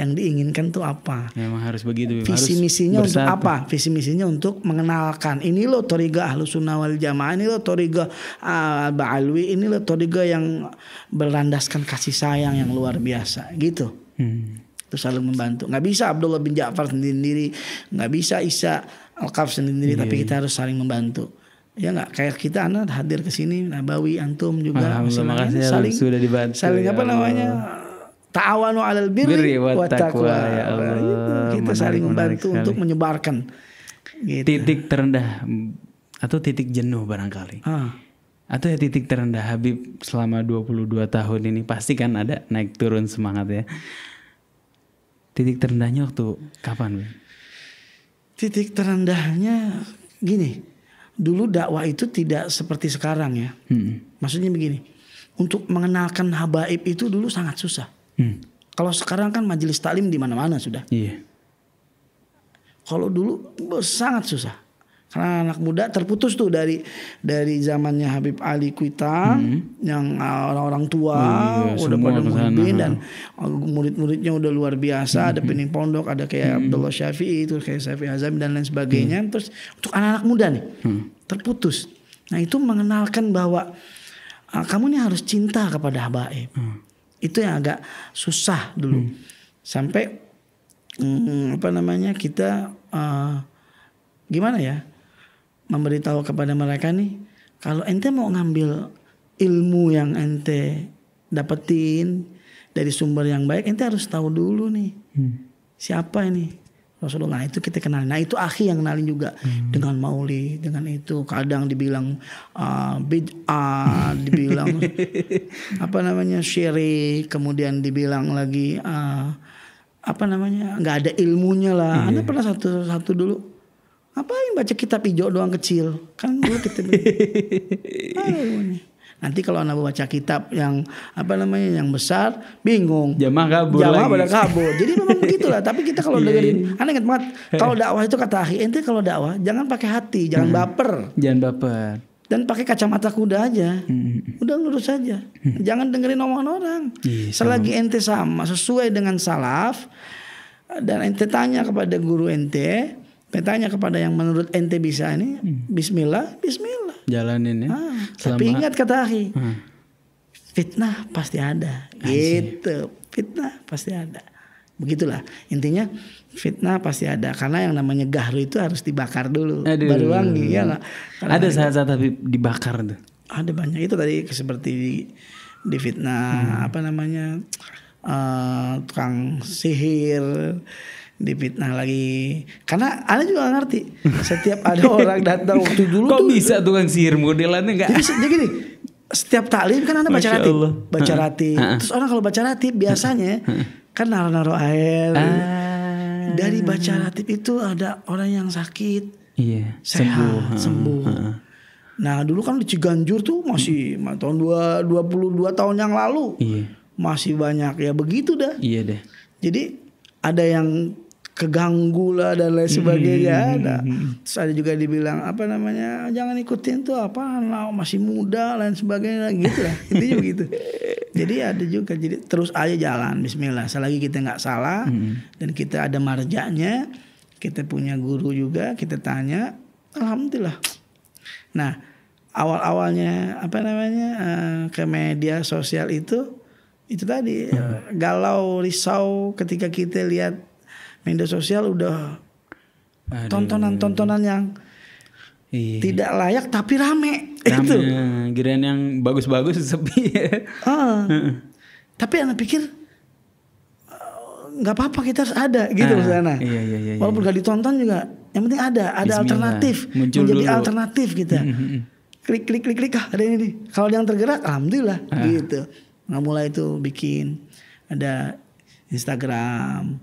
yang diinginkan tuh apa. Memang harus begitu. Visi misinya harus untuk apa? Visi misinya untuk mengenalkan. Ini loh toriga ahlu sunnah wal jamaah. Ini loh toriga al ah, baalwi. Ini loh toriga yang berlandaskan kasih sayang hmm. yang luar biasa. Gitu. Hmm. Itu selalu membantu. Gak bisa Abdullah bin Ja'far sendiri, Gak bisa Isa Al-Qaf sendiri. Yeah. Tapi iya. kita harus saling membantu ya nggak kayak kita anak hadir ke sini Nabawi antum juga Alhamdulillah, makasih ya, saling sudah dibantu saling ya apa Allah. namanya Ta'awanu 'alal birri, birri wa taqwa. Ya nah, Allah, gitu. Kita menarik, saling membantu untuk menyebarkan. Gitu. Titik terendah atau titik jenuh barangkali. Ah. Atau ya titik terendah Habib selama 22 tahun ini pasti kan ada naik turun semangat ya. Titik terendahnya waktu kapan? Titik terendahnya gini. Dulu dakwah itu tidak seperti sekarang ya. Hmm. Maksudnya begini. Untuk mengenalkan habaib itu dulu sangat susah. Hmm. Kalau sekarang kan majelis taklim di mana-mana sudah. Iya. Kalau dulu sangat susah. Karena anak muda terputus tuh dari dari zamannya Habib Ali Kuita hmm. yang ah, orang-orang tua oh, iya, udah pada muhibin dan hmm. ah, murid-muridnya udah luar biasa, hmm. ada Pening Pondok, ada kayak hmm. Abdullah Syafi'i, itu kayak Syafi'i Azam dan lain sebagainya. Hmm. Terus untuk anak-anak muda nih hmm. terputus. Nah, itu mengenalkan bahwa uh, kamu nih harus cinta kepada habaib. Hmm itu yang agak susah dulu hmm. sampai hmm, apa namanya kita uh, gimana ya memberitahu kepada mereka nih kalau ente mau ngambil ilmu yang ente dapetin dari sumber yang baik ente harus tahu dulu nih hmm. siapa ini Rasulullah nah itu kita kenal Nah itu akhi yang kenalin juga hmm. dengan mauli, dengan itu kadang dibilang uh, bid'ah, dibilang apa namanya syirik, kemudian dibilang lagi uh, apa namanya nggak ada ilmunya lah. Yeah. Anda pernah satu satu dulu apa yang baca kitab hijau doang kecil? Kan dulu kita. Aduh, Nanti kalau anak baca kitab yang apa namanya yang besar bingung. Jamaah kabur. Jamaah pada kabur. Jadi memang begitulah. Tapi kita kalau iya, dengerin, anak ingat banget. Kalau dakwah itu kata akhir ente kalau dakwah jangan pakai hati, jangan hmm. baper. Jangan baper. Dan pakai kacamata kuda aja, hmm. udah lurus aja. Hmm. Jangan dengerin omongan orang. Iya, Selagi ente sama, sesuai dengan salaf, dan ente tanya kepada guru ente, ente tanya kepada yang menurut ente bisa ini, Bismillah, Bismillah jalanin ya. Ah, Selama... Tapi ingat kata Aki, hmm. fitnah pasti ada. Gitu, fitnah pasti ada. Begitulah intinya fitnah pasti ada karena yang namanya gahru itu harus dibakar dulu Aduh. baru wangi ya ada saat-saat tapi dibakar tuh. Ada banyak itu tadi seperti di, di fitnah hmm. apa namanya uh, tukang sihir dipitnah lagi karena ada juga ngerti setiap ada orang datang waktu dulu kok tuh, bisa tukang sihir modelannya nggak jadi, jadi gini setiap taklim kan anda baca ratib baca ratib terus orang kalau baca ratib biasanya kan naruh-naruh air ah. dari baca ratib itu ada orang yang sakit iya, sehat sembuh, sembuh. Nah dulu kan di Ciganjur tuh masih hmm. tahun puluh dua tahun yang lalu iya. masih banyak ya begitu dah. Iya deh. Jadi ada yang keganggu lah dan lain sebagainya hmm, hmm, ada. Hmm, terus ada juga dibilang apa namanya jangan ikutin tuh apa nah, masih muda lain sebagainya gitu lah Itu juga gitu. Jadi ada juga jadi terus aja jalan Bismillah. Selagi kita nggak salah hmm. dan kita ada marjanya, kita punya guru juga kita tanya, alhamdulillah. Nah awal awalnya apa namanya eh, ke media sosial itu itu tadi eh, galau risau ketika kita lihat media sosial udah tontonan-tontonan yang Iya. Tidak layak tapi rame, gitu. rame. itu. Giliran yang bagus-bagus sepi. Uh, tapi anak pikir nggak uh, apa-apa kita harus ada gitu ah, sana. Iya, iya, iya, iya, Walaupun gak ditonton juga, yang penting ada, ada Bismillah. alternatif, Muncul menjadi dulu. alternatif kita. Mm-hmm, mm-hmm. klik klik klik klik ah, ada ini nih. Kalau yang tergerak, alhamdulillah ah. gitu. Nah mulai itu bikin ada Instagram,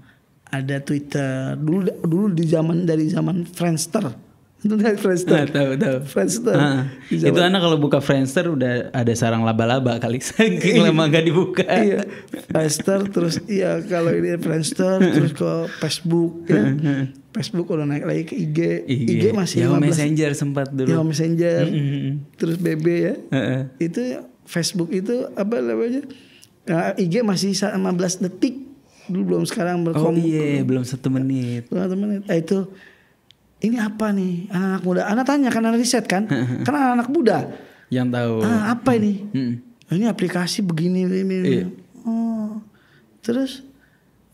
ada Twitter dulu dulu di zaman dari zaman Friendster itu dari Friendster. Nah, tahu tahu. Friendster. Ah, ah. itu anak kalau buka Friendster udah ada sarang laba-laba kali saking lama gak dibuka. iya. Friendster terus iya kalau ini Friendster terus ke Facebook ya. Ah, Facebook udah naik lagi ke IG. IG, IG masih Yahoo Messenger sempat dulu. Yahoo Messenger. Mm -hmm. Terus BB ya. Uh -uh. Itu Facebook itu apa namanya? Nah, IG masih 15 detik dulu belum sekarang berkom. Oh iya, belum satu menit. Belum satu menit. eh, itu ini apa nih anak-anak muda? Anak tanya karena riset kan, karena anak anak muda yang tahu. Ah, apa ini? Hmm. Ini aplikasi begini ini. ini. Iya. Oh, terus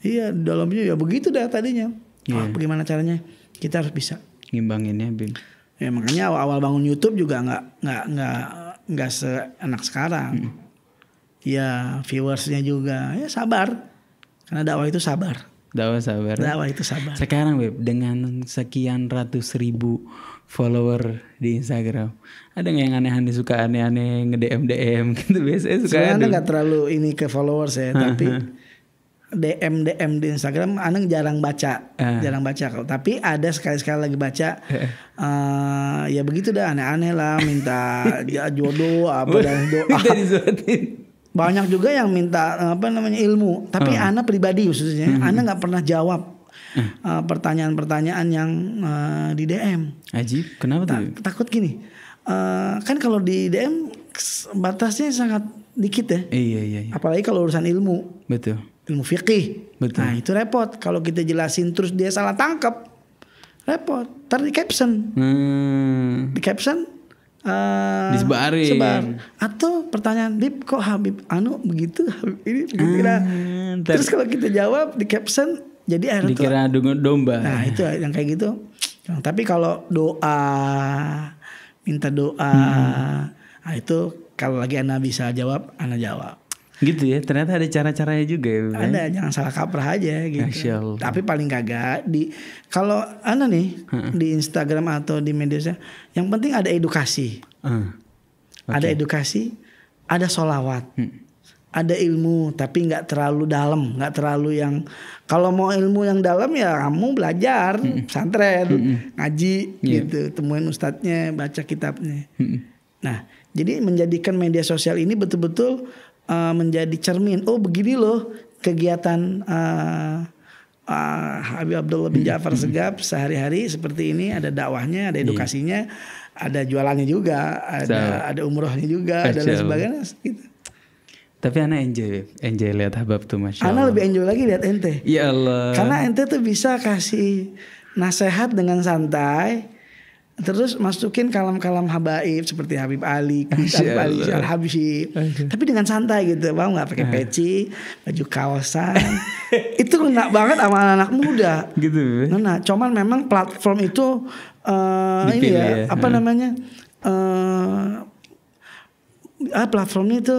iya dalamnya ya begitu dah tadinya. Yeah. Iya. Oh, bagaimana caranya? Kita harus bisa ngimbanginnya, Bim. Ya makanya awal-awal bangun YouTube juga nggak nggak nggak nggak seenak sekarang. Hmm. Ya viewersnya juga ya sabar karena dakwah itu sabar. Dakwah sabar. Dakwah itu sabar. Sekarang Beb, dengan sekian ratus ribu follower di Instagram, ada nggak yang aneh-aneh suka aneh-aneh nge-DM DM gitu biasanya suka. Sebenarnya nggak terlalu ini ke followers ya, tapi DM DM di Instagram aneh jarang baca, uh. jarang baca tapi ada sekali-sekali lagi baca uh. Uh, ya begitu dah aneh-aneh lah minta jodoh apa dan doa banyak juga yang minta eh, apa namanya ilmu tapi uh. Ana pribadi khususnya hmm. hmm, hmm. nggak pernah jawab hmm. eh, pertanyaan-pertanyaan uh. yang uh, di DM aji kenapa Ta takut gini uh, kan kalau di DM batasnya sangat dikit ya iya iya, iya. apalagi kalau urusan ilmu betul ilmu fikih betul nah itu repot kalau kita jelasin terus dia salah tangkap repot terdi di caption hmm. di caption Uh, disebarin sebar. atau pertanyaan Bib kok Habib Anu begitu Habib ini begitu uh, terus kalau kita jawab di caption jadi akhirnya dikira domba nah itu yang kayak gitu tapi kalau doa minta doa hmm. nah, itu kalau lagi Ana bisa jawab Ana jawab Gitu ya, ternyata ada cara-caranya juga ya. ada ya. Ada, jangan salah kaprah aja gitu. Tapi paling kagak di kalau anda nih di Instagram atau di media sosial, yang penting ada edukasi. Hmm. Okay. Ada edukasi, ada solawat. Hmm. Ada ilmu tapi nggak terlalu dalam, nggak terlalu yang kalau mau ilmu yang dalam ya kamu belajar, santri hmm. santren, hmm. ngaji yeah. gitu, temuin ustadznya, baca kitabnya. Hmm. Nah, jadi menjadikan media sosial ini betul-betul uh, menjadi cermin oh begini loh kegiatan uh, uh, Habib Abdullah bin hmm. Ja'far hmm. Segap sehari-hari seperti ini ada dakwahnya ada iya. edukasinya yeah. ada jualannya juga ada so, ada umrohnya juga dan lain sebagainya gitu. Tapi anak enjoy, enjoy lihat Habab tuh masya Allah. Anak lebih enjoy lagi lihat ente. Ya Allah. Karena ente tuh bisa kasih nasihat dengan santai, Terus masukin kalam-kalam habaib seperti Habib Ali, Habib Ali, Al Habsyi. Tapi dengan santai gitu, bang nggak pakai peci, baju kaosan. itu ngena banget sama anak muda. Gitu. Cuman memang platform itu uh, ini ya, ya, apa namanya? Uh, ah platformnya itu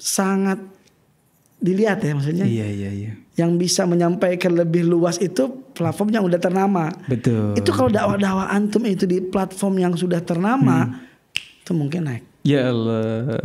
sangat dilihat ya maksudnya. Iya iya iya yang bisa menyampaikan lebih luas itu platform yang udah ternama. Betul. Itu kalau dakwah-dakwah antum itu di platform yang sudah ternama, hmm. itu mungkin naik. Ya Allah.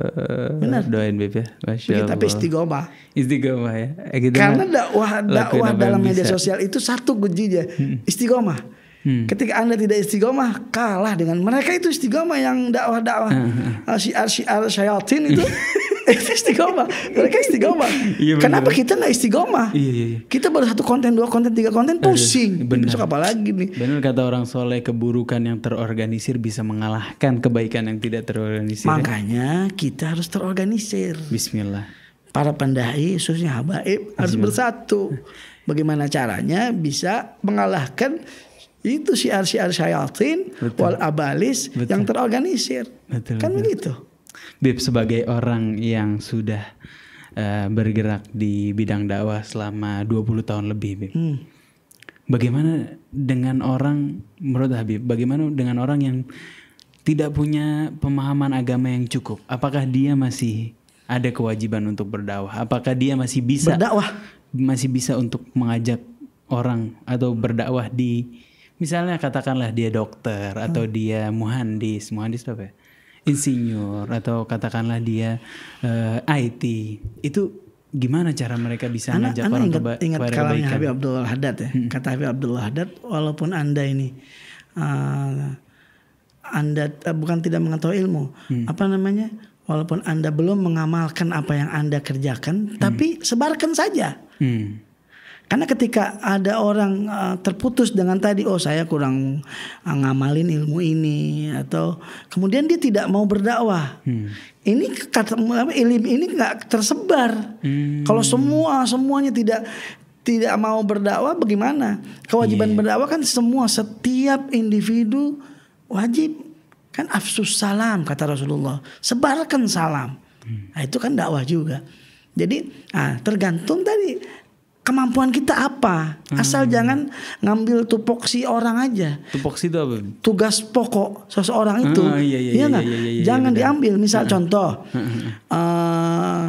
Benar. Doain Beb ya. Masya Allah. Tapi istiqomah. Istiqomah ya. gitu Karena dakwah dakwah dalam media bisa. sosial itu satu kuncinya. Hmm. Istiqomah. Hmm. Ketika Anda tidak istiqomah, kalah dengan mereka itu istiqomah yang dakwah-dakwah ah, ah, ah. syiar-syiar syaitin itu. itu istiqomah. Mereka istiqomah. Iya, bener. Kenapa kita nggak istiqomah? Iya, iya, iya. Kita baru satu konten, dua konten, tiga konten pusing. Bener. Besok apa lagi nih? Benar kata orang soleh keburukan yang terorganisir bisa mengalahkan kebaikan yang tidak terorganisir. Ya. Makanya kita harus terorganisir. Bismillah. Para pendai khususnya habaib harus iya. bersatu. Bagaimana caranya bisa mengalahkan itu syiar-syiar syayatin wal abalis betul. yang terorganisir. Betul, kan betul. begitu. Bib sebagai orang yang sudah uh, bergerak di bidang dakwah selama 20 tahun lebih, Bib. Hmm. Bagaimana dengan orang menurut Habib? Bagaimana dengan orang yang tidak punya pemahaman agama yang cukup? Apakah dia masih ada kewajiban untuk berdakwah? Apakah dia masih bisa berdakwah? Masih bisa untuk mengajak orang atau berdakwah di misalnya katakanlah dia dokter atau hmm. dia muhandis, muhandis apa ya? insinyur atau katakanlah dia uh, eh, IT itu gimana cara mereka bisa anak, ngajak anak orang ingat, ingat kalanya Habib Abdullah Haddad ya hmm. kata Habib Abdullah Haddad walaupun anda ini uh, anda uh, bukan tidak mengetahui ilmu hmm. apa namanya walaupun anda belum mengamalkan apa yang anda kerjakan hmm. tapi sebarkan saja hmm karena ketika ada orang uh, terputus dengan tadi, oh saya kurang uh, ngamalin ilmu ini atau kemudian dia tidak mau berdakwah. Hmm. Ini kata ilim ini nggak tersebar. Hmm. Kalau semua semuanya tidak tidak mau berdakwah bagaimana? Kewajiban yeah. berdakwah kan semua setiap individu wajib kan afsus salam kata Rasulullah. Sebarkan salam. Hmm. Nah, itu kan dakwah juga. Jadi nah, tergantung tadi kemampuan kita apa hmm. asal hmm. jangan ngambil tupoksi orang aja tupoksi itu apa tugas pokok seseorang ah, itu oh, iya, iya, iya, iya, iya, iya, iya, jangan iya, diambil misal ah, ah. contoh uh,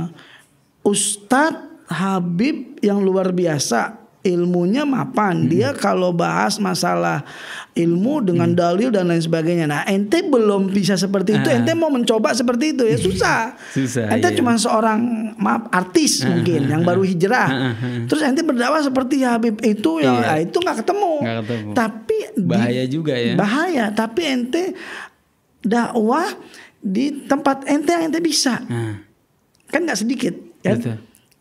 Ustadz Habib yang luar biasa ilmunya mapan hmm. dia kalau bahas masalah ilmu hmm. dengan hmm. dalil dan lain sebagainya. Nah, ente belum bisa seperti itu. Uh. Ente mau mencoba seperti itu ya susah. susah ente iya. cuma seorang maaf artis uh. mungkin ah, yang baru hijrah. Terus ente berdakwah seperti Habib itu ya, ya itu nggak ketemu. ketemu. Tapi bahaya di, juga ya. Bahaya, tapi ente dakwah di tempat ente yang ente bisa. Kan nggak sedikit. Ya?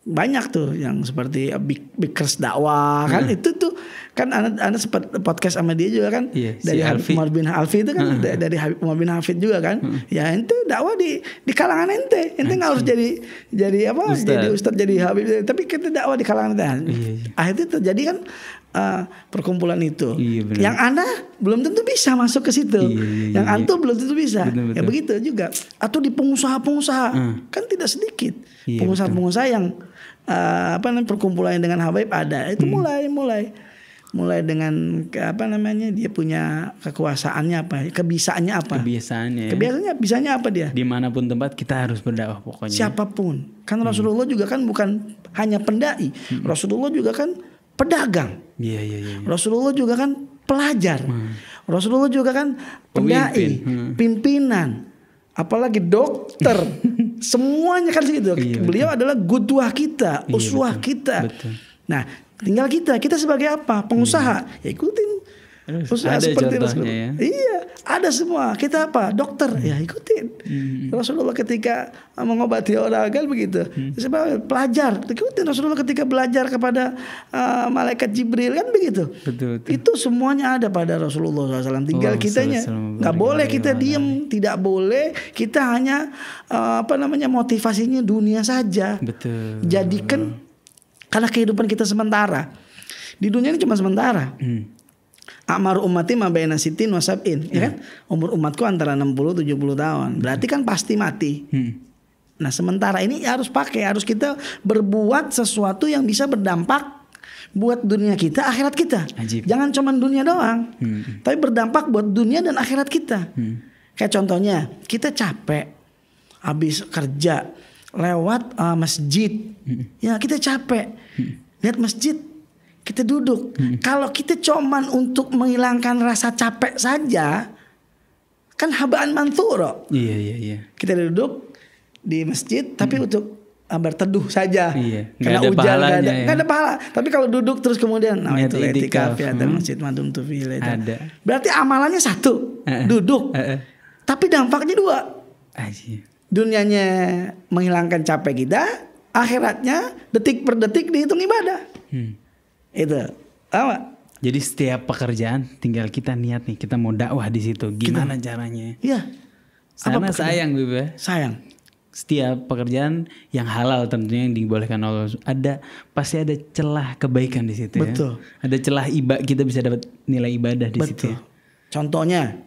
banyak tuh yang seperti Big Bikers dakwah kan itu tuh kan anda, anda sempat podcast sama dia juga kan yeah, dari si Habib Umar bin Alfi itu kan hmm. dari Habib Umar bin Hafid juga kan hmm. ya ente dakwah di di kalangan ente ente nggak hmm. harus jadi jadi apa Ustaz. jadi ustadz jadi Habib tapi kita dakwah di kalangan ente yeah, yeah. akhirnya terjadi kan uh, perkumpulan itu yeah, iya, yang anda belum tentu bisa masuk ke situ yeah, iya, iya, yang antum belum tentu bisa betul, betul. ya begitu juga atau di pengusaha-pengusaha mm. kan tidak sedikit pengusaha-pengusaha yang uh, apa namanya perkumpulan dengan Habib ada itu hmm. mulai mulai mulai dengan apa namanya dia punya kekuasaannya apa kebiasaannya apa ya. kebiasaannya bisanya apa dia dimanapun tempat kita harus berdakwah pokoknya siapapun kan hmm. Rasulullah juga kan bukan hanya pendai hmm. Rasulullah juga kan pedagang iya, iya, iya. Rasulullah juga kan pelajar hmm. Rasulullah juga kan pendai hmm. pimpinan apalagi dokter semuanya kan gitu. Iya, Beliau betul. adalah gudwah kita, iya, uswah betul. kita. Betul. Nah, tinggal kita, kita sebagai apa? Pengusaha. Iya. Ya ikutin Terus ada seperti Rasulullah. Ya. Iya, ada semua. Kita apa? Dokter ya ikutin. Hmm. Rasulullah ketika mengobati orang gagal begitu. Hmm. Sebab pelajar ikutin Rasulullah ketika belajar kepada uh, malaikat Jibril kan begitu. Betul, betul. Itu semuanya ada pada Rasulullah SAW. Tinggal Allah oh, kitanya nggak boleh kita diem, tidak boleh kita hanya uh, apa namanya motivasinya dunia saja. Betul. Jadikan karena kehidupan kita sementara. Di dunia ini cuma sementara. Hmm Amar umati ma baina sitin wasabin, ya iya. kan? Umur umatku antara 60 70 tahun. Berarti kan pasti mati. Hmm. Nah, sementara ini harus pakai, harus kita berbuat sesuatu yang bisa berdampak buat dunia kita, akhirat kita. Ajib. Jangan cuman dunia doang. Hmm. Tapi berdampak buat dunia dan akhirat kita. Hmm. Kayak contohnya, kita capek habis kerja lewat uh, masjid. Hmm. Ya, kita capek. Hmm. Lihat masjid kita duduk. Hmm. Kalau kita cuman untuk menghilangkan rasa capek saja, kan habaan manturo. Iya iya iya. Kita duduk di masjid, hmm. tapi untuk ah, berteduh saja. Iya. Karena ada hujan gak ada, ya. gak ada pahala. Tapi kalau duduk terus kemudian, nah itu etikaf ya dan hmm. masjid madum tuh itu. Ada. Berarti amalannya satu, duduk. tapi dampaknya dua. Aji. Dunianya menghilangkan capek kita, akhiratnya detik per detik dihitung ibadah. Hmm. Itu. Apa? Jadi setiap pekerjaan tinggal kita niat nih kita mau dakwah di situ. Gimana kita, caranya? Iya. Karena sayang, Bebe. Ya? Sayang. Setiap pekerjaan yang halal tentunya yang dibolehkan Allah ada pasti ada celah kebaikan di situ ya. Betul. ya. Ada celah iba kita bisa dapat nilai ibadah di Betul. situ. Contohnya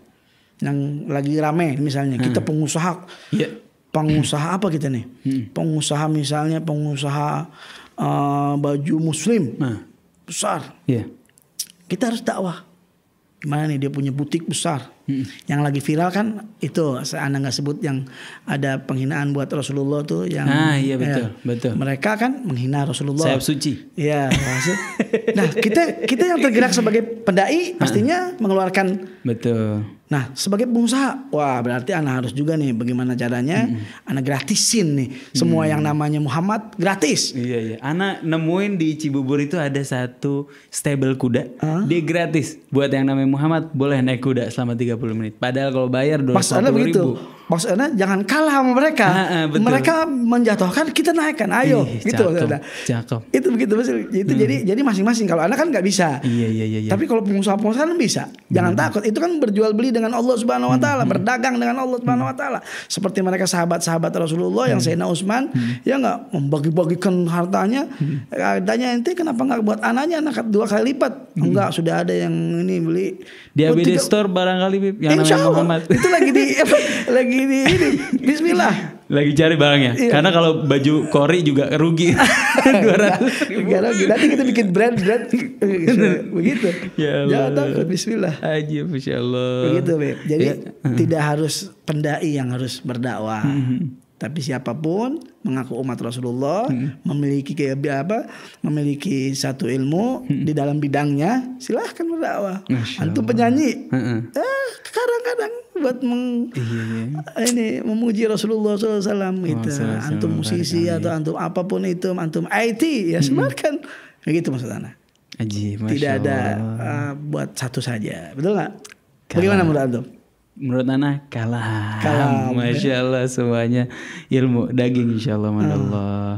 yang lagi rame misalnya hmm. kita pengusaha. Ya. Pengusaha apa kita nih? Hmm. Pengusaha misalnya pengusaha uh, baju muslim. Hmm besar. Yeah. Kita harus dakwah. Gimana nih dia punya butik besar. Hmm. Yang lagi viral kan itu Anda nggak sebut yang ada penghinaan buat Rasulullah tuh yang Ah iya ya. betul, ya, betul. Mereka kan menghina Rasulullah. Sayap suci. Iya, Nah, kita kita yang tergerak sebagai pendai ah. pastinya mengeluarkan betul Nah, sebagai pengusaha, wah berarti anak harus juga nih bagaimana caranya hmm. anak gratisin nih semua hmm. yang namanya Muhammad gratis. Iya iya. Anak nemuin di Cibubur itu ada satu stable kuda. Huh? Dia gratis buat yang namanya Muhammad boleh naik kuda selama 30 menit. Padahal kalau bayar dua Masalah begitu. Ribu maksudnya jangan kalah sama mereka. Ha, ha, Mereka menjatuhkan kita naikkan. Ayo Ih, gitu. Cakep, Itu begitu betul. Itu hmm. jadi jadi masing-masing. Kalau anak kan nggak bisa. Iya, iya iya, iya. Tapi kalau pengusaha-pengusaha kan bisa. Jangan hmm. takut. Itu kan berjual beli dengan Allah Subhanahu wa taala, hmm, hmm. berdagang dengan Allah Subhanahu wa taala. Seperti mereka sahabat-sahabat Rasulullah hmm. yang Sayyidina Utsman hmm. ya nggak membagi-bagikan hartanya. Hmm. ente kenapa nggak buat anaknya anak dua kali lipat? Hmm. Enggak, sudah ada yang ini beli. Di Store barangkali Bib yang namanya Muhammad. Itu lagi di lagi ini. Bismillah. Lagi cari barangnya. Iya. Karena kalau baju kori juga rugi. Iya. Dua ratus, rugi. Nanti kita bikin brand brand begitu. Ya Allah. Jangan ya takut bismillah. Aji Allah. Begitu, Be. Jadi ya. tidak harus pendai yang harus berdakwah. Mm -hmm. Tapi siapapun mengaku umat Rasulullah, hmm. memiliki apa? memiliki satu ilmu hmm. di dalam bidangnya, silahkan berdakwah. Antum penyanyi. Hmm. Eh, kadang-kadang buat meng, iya, iya. ini memuji Rasulullah SAW gitu. Oh, antum musisi atau antum apapun itu, antum IT ya semarkan. Hmm. Gitu maksudnya, Aji, Tidak ada uh, buat satu saja, betul nggak? Bagaimana menurut antum? menurut Nana kalah. Kalah. Ya. Masya Allah semuanya ilmu daging Insya Allah, Allah. Ah.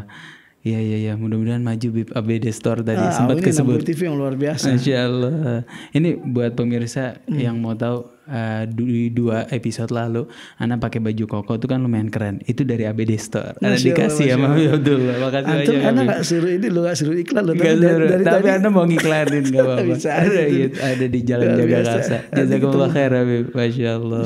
Iya iya iya mudah-mudahan maju Bip ABD Store tadi uh, sempat kesebut. Ini TV yang luar biasa. Masya Allah. Ini buat pemirsa hmm. yang mau tahu uh, eh, di dua episode lalu Ana pakai baju koko itu kan lumayan keren. Itu dari ABD Store. Ana dikasih ya Mami Abdul Makasih Antum Ana gak suruh ini lu gak suruh iklan lu tapi, dari, dari tapi Ana mau ngiklanin gak apa-apa. ada, itu. ada di Jalan Jaga Rasa. Jazakallah khair Habib. Masya Allah.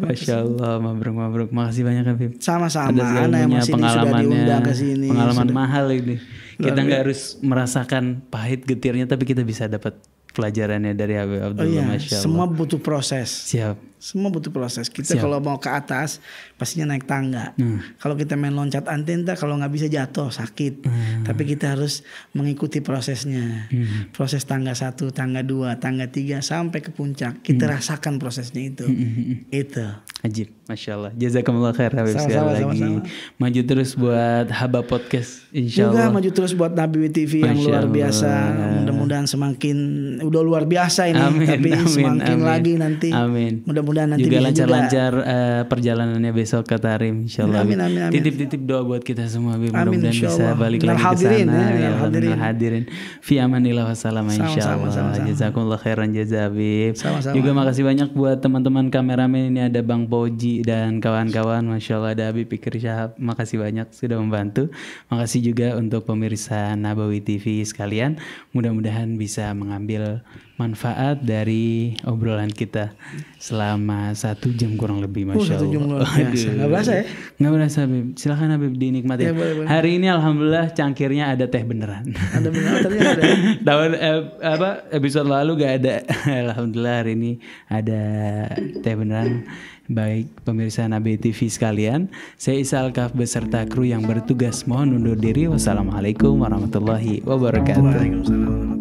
Masya Allah. Mabruk mabruk. Makasih banyak Habib. Sama-sama. Ana yang masih pengalamannya, sudah kesini. Pengalaman mahal ini. Kita nggak harus merasakan pahit getirnya tapi kita bisa dapat pelajarannya dari Habib Abdullah oh, iya. Masya Allah. Semua butuh proses. Siap. Semua butuh proses. Kita kalau mau ke atas pastinya naik tangga. Hmm. Kalau kita main loncat antena, kalau nggak bisa jatuh sakit. Hmm. Tapi kita harus mengikuti prosesnya. Hmm. Proses tangga satu, tangga dua, tangga tiga sampai ke puncak. Kita hmm. rasakan prosesnya itu. Hmm. hmm, hmm. Itu. Ajib, masya Allah. Jazakumullah khair Habib sama, sama, lagi. Maju terus buat Haba Podcast, insya Juga Allah. maju terus buat Nabi TV masya yang luar biasa. Mudah-mudahan semakin udah luar biasa ini, amin, tapi amin, semakin amin. lagi nanti. Amin. Mudah-mudahan nanti juga lancar-lancar uh, perjalanannya besok ke Tarim insyaallah. Amin amin amin. Titip-titip doa buat kita semua mudah-mudahan bisa balik lagi ke sana. Ya, hadirin. hadirin. Fi amanillah wassalam insyaallah. Jazakumullah khairan jaza Juga makasih banyak buat teman-teman kameramen ini ada Bang Poji dan kawan-kawan masyaallah ada Habib Pikir Syahab. Makasih banyak sudah membantu. Makasih juga untuk pemirsa Nabawi TV sekalian. Mudah-mudahan mudah-mudahan bisa mengambil manfaat dari obrolan kita selama satu jam kurang lebih oh, masya Allah. Oh, satu jam luar biasa. Nggak berasa ya? Nggak berasa Habib. Silahkan Habib dinikmati. Ya, boleh, boleh. Hari ini alhamdulillah cangkirnya ada teh beneran. Ada beneran oh, ada. Tahun ya? eh, apa episode lalu nggak ada. alhamdulillah hari ini ada teh beneran. Baik pemirsa Nabi TV sekalian, saya Isal Kaf beserta kru yang bertugas mohon undur diri. Wassalamualaikum warahmatullahi wabarakatuh. Waalaikumsalam.